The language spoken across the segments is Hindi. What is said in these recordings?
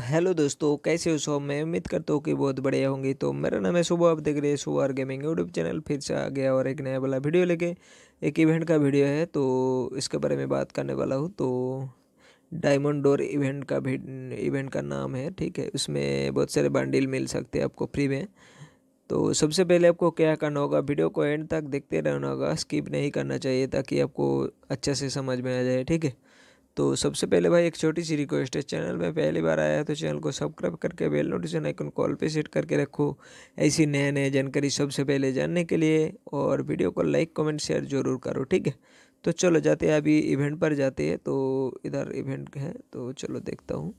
हेलो दोस्तों कैसे हो सो मैं उम्मीद करता हूँ कि बहुत बढ़िया होंगे तो मेरा नाम है सुबह आप देख रहे हैं सुबह आर गेमिंग यूट्यूब चैनल फिर से आ गया और एक नया वाला वीडियो लेके एक इवेंट का वीडियो है तो इसके बारे में बात करने वाला हूँ तो डायमंड डोर इवेंट का भी इवेंट का नाम है ठीक है उसमें बहुत सारे बंडल मिल सकते हैं आपको फ्री में तो सबसे पहले आपको क्या करना होगा वीडियो को एंड तक देखते रहना होगा स्किप नहीं करना चाहिए ताकि आपको अच्छे से समझ में आ जाए ठीक है तो सबसे पहले भाई एक छोटी सी रिक्वेस्ट है चैनल में पहली बार आया है तो चैनल को सब्सक्राइब करके बेल नोटिफिकेशन आइकन कॉल पे सेट करके रखो ऐसी नए नए जानकारी सबसे पहले जानने के लिए और वीडियो को लाइक कमेंट शेयर जरूर करो ठीक है तो चलो जाते हैं अभी इवेंट पर जाते हैं तो इधर इवेंट है तो चलो देखता हूँ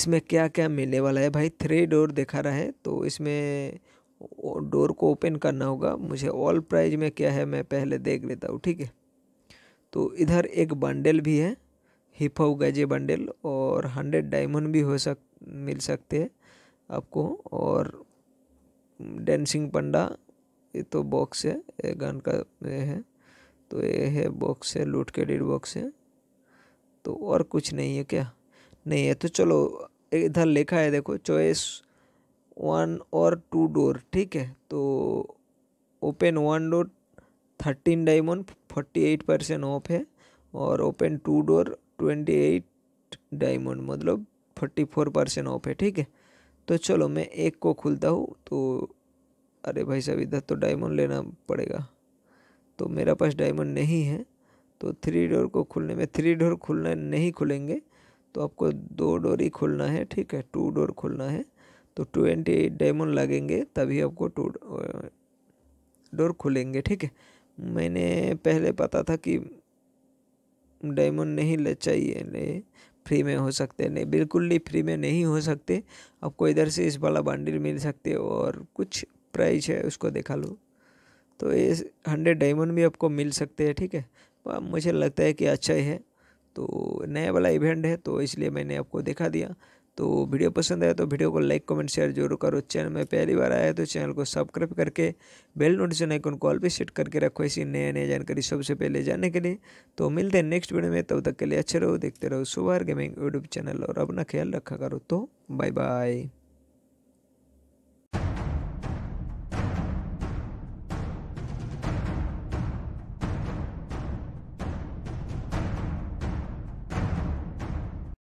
इसमें क्या क्या मिलने वाला है भाई थ्री डोर दिखा रहा है तो इसमें डोर को ओपन करना होगा मुझे ऑल प्राइज में क्या है मैं पहले देख लेता हूँ ठीक है तो इधर एक बंडल भी है हिप हाउ गजे बंडल और हंड्रेड डायमंड भी हो सक मिल सकते हैं आपको और डेंसिंग पंडा ये तो बॉक्स है ये गन का ये है तो ये है बॉक्स है लूट के डेड बॉक्स है तो और कुछ नहीं है क्या नहीं है तो चलो इधर लिखा है देखो चॉइस वन और टू डोर ठीक है तो open one door thirteen diamond forty eight percent off है और open two door twenty eight diamond मतलब फोर्टी फोर परसेंट ऑफ है ठीक है तो चलो मैं एक को खुलता हूँ तो अरे भाई साहब इधर तो डायमंड लेना पड़ेगा तो मेरा पास डायमंड नहीं है तो थ्री डोर को खुलने में थ्री डोर खुलना नहीं खुलेंगे तो आपको दो डोर ही खुलना है ठीक है टू डोर खुलना है तो ट्वेंटी एट डायमंड लगेंगे तभी आपको टू डोर खुलेंगे ठीक है मैंने पहले पता था कि डायमंड नहीं ले चाहिए नहीं फ्री में हो सकते नहीं बिल्कुल नहीं फ्री में नहीं हो सकते आपको इधर से इस वाला बंडल मिल सकते और कुछ प्राइस है उसको देखा लो तो ये हंड्रेड डायमंड भी आपको मिल सकते हैं ठीक है मुझे लगता है कि अच्छा ही है तो नया वाला इवेंट है तो इसलिए मैंने आपको दिखा दिया तो वीडियो पसंद आया तो वीडियो को लाइक कमेंट शेयर जरूर करो चैनल में पहली बार आया तो चैनल को सब्सक्राइब करके बेल नोटिफिकेशन आइकन कॉल भी सेट करके रखो ऐसी नए नए जानकारी सबसे पहले जानने के लिए तो मिलते हैं नेक्स्ट वीडियो में तब तक के लिए अच्छे रहो देखते रहो सुबह गेमिंग यूट्यूब चैनल और अपना ख्याल रखा करो तो बाय बाय